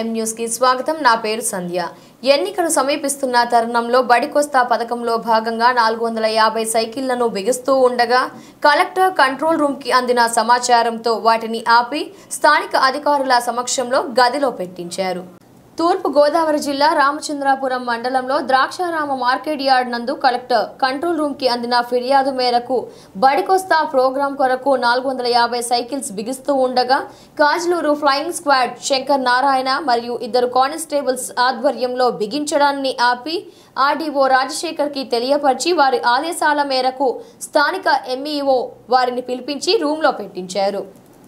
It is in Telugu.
ఎం కి స్వాగతం నా పేరు సంధ్య ఎన్నికలు సమీపిస్తున్న తరుణంలో బడికొస్తా పథకంలో భాగంగా నాలుగు వందల యాభై సైకిళ్లను బిగుస్తూ ఉండగా కలెక్టర్ కంట్రోల్ రూమ్కి అందిన సమాచారంతో వాటిని ఆపి స్థానిక అధికారుల సమక్షంలో గదిలో పెట్టించారు తూర్పు గోదావరి జిల్లా రామచంద్రాపురం మండలంలో ద్రాక్షారామ మార్కెట్ యార్డ్ నందు కలెక్టర్ కంట్రోల్ రూమ్ కి అందిన ఫిర్యాదు మేరకు బడికొస్తా ప్రోగ్రాం కొరకు నాలుగు వందల యాభై సైకిల్స్ బిగిస్తూ ఉండగా కాజలూరు ఫ్లయింగ్ స్క్వాడ్ శంకర్ నారాయణ మరియు ఇద్దరు కానిస్టేబుల్స్ ఆధ్వర్యంలో బిగించడాన్ని ఆపి ఆర్డీఓ రాజశేఖర్ కి తెలియపరిచి వారి ఆదేశాల మేరకు స్థానిక ఎంఈఓ e వారిని పిలిపించి రూమ్లో పెట్టించారు